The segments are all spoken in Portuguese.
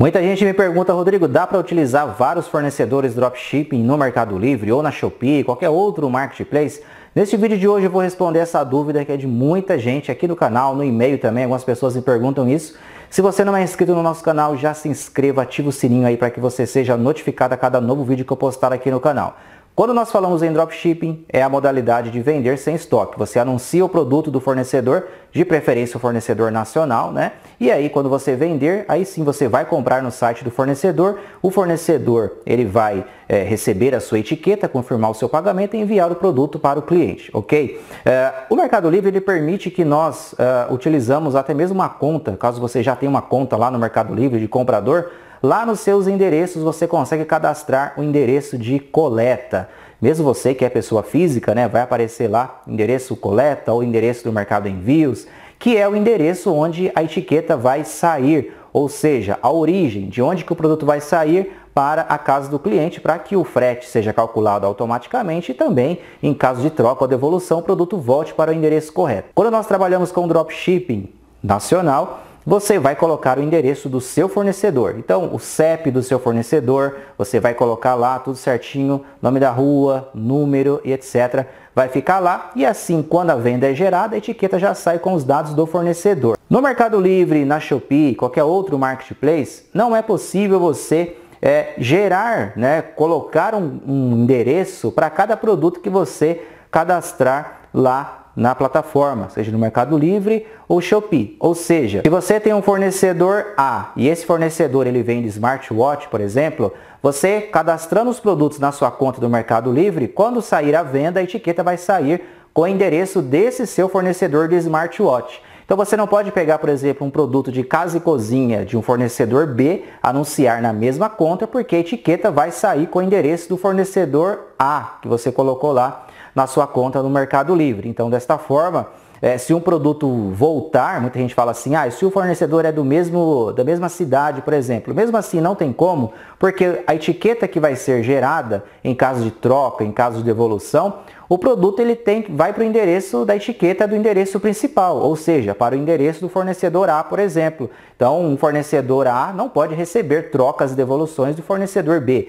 Muita gente me pergunta, Rodrigo, dá para utilizar vários fornecedores dropshipping no Mercado Livre ou na Shopee, qualquer outro marketplace? Neste vídeo de hoje eu vou responder essa dúvida que é de muita gente aqui no canal, no e-mail também, algumas pessoas me perguntam isso. Se você não é inscrito no nosso canal, já se inscreva, ativa o sininho aí para que você seja notificado a cada novo vídeo que eu postar aqui no canal. Quando nós falamos em dropshipping, é a modalidade de vender sem estoque. Você anuncia o produto do fornecedor, de preferência o fornecedor nacional, né? E aí quando você vender, aí sim você vai comprar no site do fornecedor. O fornecedor ele vai é, receber a sua etiqueta, confirmar o seu pagamento e enviar o produto para o cliente, ok? É, o Mercado Livre ele permite que nós é, utilizamos até mesmo uma conta, caso você já tenha uma conta lá no Mercado Livre de comprador, Lá nos seus endereços você consegue cadastrar o endereço de coleta. Mesmo você que é pessoa física, né, vai aparecer lá endereço coleta ou endereço do mercado envios, que é o endereço onde a etiqueta vai sair, ou seja, a origem de onde que o produto vai sair para a casa do cliente para que o frete seja calculado automaticamente e também, em caso de troca ou devolução, o produto volte para o endereço correto. Quando nós trabalhamos com dropshipping nacional, você vai colocar o endereço do seu fornecedor. Então, o CEP do seu fornecedor, você vai colocar lá tudo certinho, nome da rua, número e etc. Vai ficar lá e assim, quando a venda é gerada, a etiqueta já sai com os dados do fornecedor. No Mercado Livre, na Shopee, qualquer outro marketplace, não é possível você é, gerar, né, colocar um, um endereço para cada produto que você cadastrar lá na plataforma, seja no Mercado Livre ou Shopee. Ou seja, se você tem um fornecedor A e esse fornecedor ele vende smartwatch, por exemplo, você cadastrando os produtos na sua conta do Mercado Livre, quando sair a venda, a etiqueta vai sair com o endereço desse seu fornecedor de smartwatch. Então você não pode pegar, por exemplo, um produto de casa e cozinha de um fornecedor B, anunciar na mesma conta, porque a etiqueta vai sair com o endereço do fornecedor A que você colocou lá na sua conta no Mercado Livre. Então, desta forma, é, se um produto voltar, muita gente fala assim, ah, se o fornecedor é do mesmo, da mesma cidade, por exemplo, mesmo assim não tem como, porque a etiqueta que vai ser gerada em caso de troca, em caso de devolução, o produto ele tem, vai para o endereço da etiqueta do endereço principal, ou seja, para o endereço do fornecedor A, por exemplo. Então, um fornecedor A não pode receber trocas e devoluções do fornecedor B.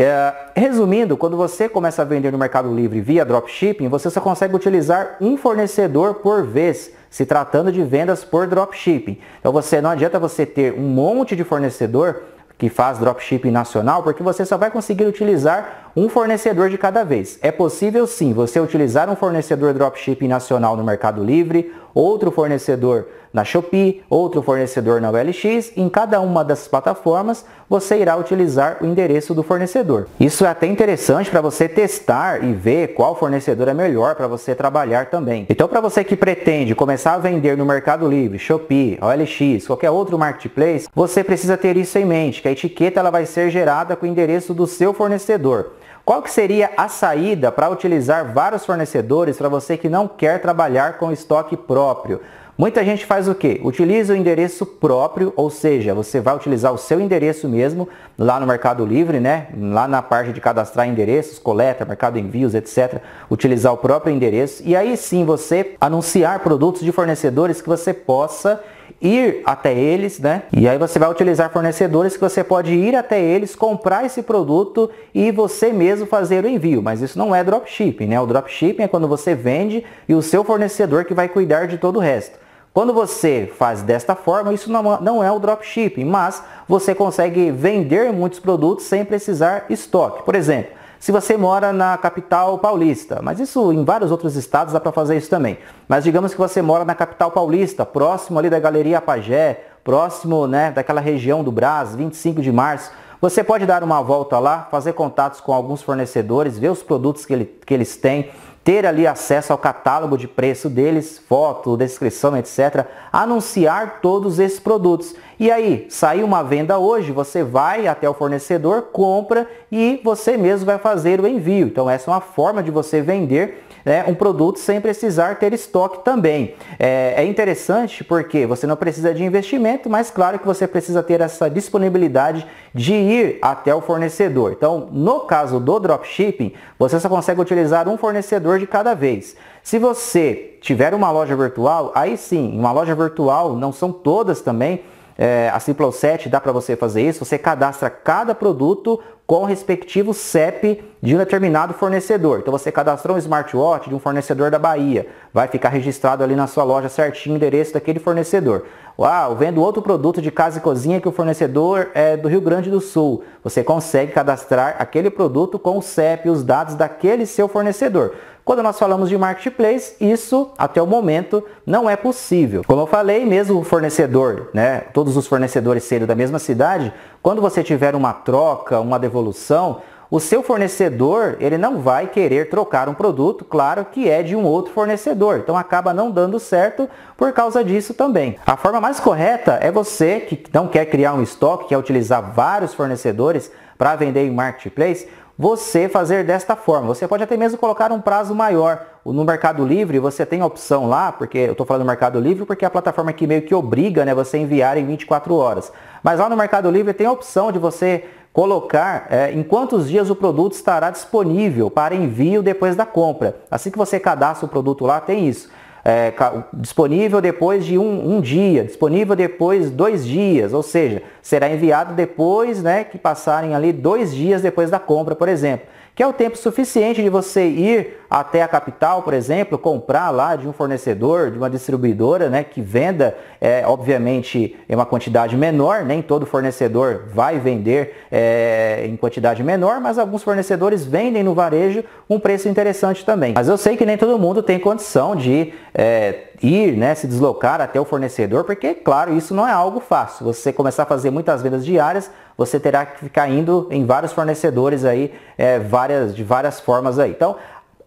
É, resumindo, quando você começa a vender no Mercado Livre via dropshipping, você só consegue utilizar um fornecedor por vez, se tratando de vendas por dropshipping. Então você não adianta você ter um monte de fornecedor que faz dropshipping nacional, porque você só vai conseguir utilizar um fornecedor de cada vez. É possível sim você utilizar um fornecedor dropshipping nacional no Mercado Livre outro fornecedor na Shopee, outro fornecedor na OLX, em cada uma dessas plataformas você irá utilizar o endereço do fornecedor. Isso é até interessante para você testar e ver qual fornecedor é melhor para você trabalhar também. Então para você que pretende começar a vender no Mercado Livre, Shopee, OLX, qualquer outro marketplace, você precisa ter isso em mente, que a etiqueta ela vai ser gerada com o endereço do seu fornecedor. Qual que seria a saída para utilizar vários fornecedores para você que não quer trabalhar com estoque próprio? Muita gente faz o que? Utiliza o endereço próprio, ou seja, você vai utilizar o seu endereço mesmo lá no Mercado Livre, né? Lá na parte de cadastrar endereços, coleta, mercado envios, etc. Utilizar o próprio endereço e aí sim você anunciar produtos de fornecedores que você possa ir até eles, né? E aí você vai utilizar fornecedores que você pode ir até eles, comprar esse produto e você mesmo fazer o envio. Mas isso não é dropshipping, né? O dropshipping é quando você vende e o seu fornecedor que vai cuidar de todo o resto. Quando você faz desta forma, isso não é, é o dropshipping, mas você consegue vender muitos produtos sem precisar estoque. Por exemplo, se você mora na capital paulista, mas isso em vários outros estados dá para fazer isso também. Mas digamos que você mora na capital paulista, próximo ali da Galeria Pajé, próximo né, daquela região do Brás, 25 de março, você pode dar uma volta lá, fazer contatos com alguns fornecedores, ver os produtos que, ele, que eles têm, ter ali acesso ao catálogo de preço deles, foto, descrição, etc. Anunciar todos esses produtos. E aí, saiu uma venda hoje, você vai até o fornecedor, compra e você mesmo vai fazer o envio. Então essa é uma forma de você vender né, um produto sem precisar ter estoque também. É, é interessante porque você não precisa de investimento, mas claro que você precisa ter essa disponibilidade de ir até o fornecedor. Então, no caso do dropshipping, você só consegue utilizar um fornecedor de cada vez. Se você tiver uma loja virtual, aí sim, uma loja virtual, não são todas também, é, a Simple 7 dá para você fazer isso, você cadastra cada produto com o respectivo CEP de um determinado fornecedor. Então você cadastrou um smartwatch de um fornecedor da Bahia, vai ficar registrado ali na sua loja certinho o endereço daquele fornecedor. Uau, vendo outro produto de casa e cozinha que o fornecedor é do Rio Grande do Sul. Você consegue cadastrar aquele produto com o CEP os dados daquele seu fornecedor. Quando nós falamos de marketplace, isso até o momento não é possível. Como eu falei, mesmo o fornecedor, né, todos os fornecedores serem da mesma cidade, quando você tiver uma troca, uma devolução, o seu fornecedor ele não vai querer trocar um produto, claro que é de um outro fornecedor, então acaba não dando certo por causa disso também. A forma mais correta é você que não quer criar um estoque, quer utilizar vários fornecedores para vender em marketplace, você fazer desta forma. Você pode até mesmo colocar um prazo maior. No Mercado Livre você tem a opção lá, porque eu estou falando do Mercado Livre porque é a plataforma que meio que obriga né, você enviar em 24 horas. Mas lá no Mercado Livre tem a opção de você colocar é, em quantos dias o produto estará disponível para envio depois da compra. Assim que você cadastra o produto lá, tem isso é, disponível depois de um, um, dia, disponível depois dois dias, ou seja, será enviado depois né, que passarem ali dois dias depois da compra, por exemplo, que é o tempo suficiente de você ir até a capital, por exemplo, comprar lá de um fornecedor, de uma distribuidora, né, que venda, é, obviamente, em uma quantidade menor, nem todo fornecedor vai vender é, em quantidade menor, mas alguns fornecedores vendem no varejo um preço interessante também. Mas eu sei que nem todo mundo tem condição de é, ir, né, se deslocar até o fornecedor, porque, claro, isso não é algo fácil. Você começar a fazer muitas vendas diárias, você terá que ficar indo em vários fornecedores aí, é, várias, de várias formas aí. Então,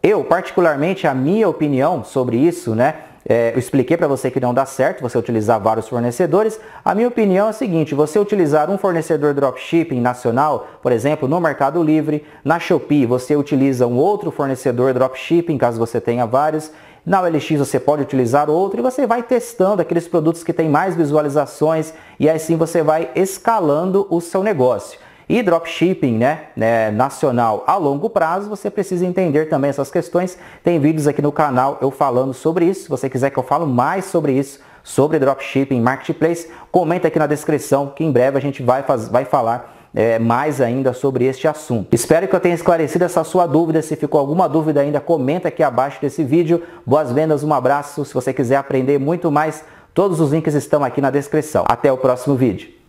eu, particularmente, a minha opinião sobre isso, né? É, eu expliquei para você que não dá certo você utilizar vários fornecedores. A minha opinião é a seguinte: você utilizar um fornecedor dropshipping nacional, por exemplo, no Mercado Livre, na Shopee você utiliza um outro fornecedor dropshipping, caso você tenha vários. Na OLX você pode utilizar outro e você vai testando aqueles produtos que têm mais visualizações e assim você vai escalando o seu negócio e dropshipping né, né, nacional a longo prazo, você precisa entender também essas questões. Tem vídeos aqui no canal eu falando sobre isso. Se você quiser que eu falo mais sobre isso, sobre dropshipping, marketplace, comenta aqui na descrição que em breve a gente vai, faz, vai falar é, mais ainda sobre este assunto. Espero que eu tenha esclarecido essa sua dúvida. Se ficou alguma dúvida ainda, comenta aqui abaixo desse vídeo. Boas vendas, um abraço. Se você quiser aprender muito mais, todos os links estão aqui na descrição. Até o próximo vídeo.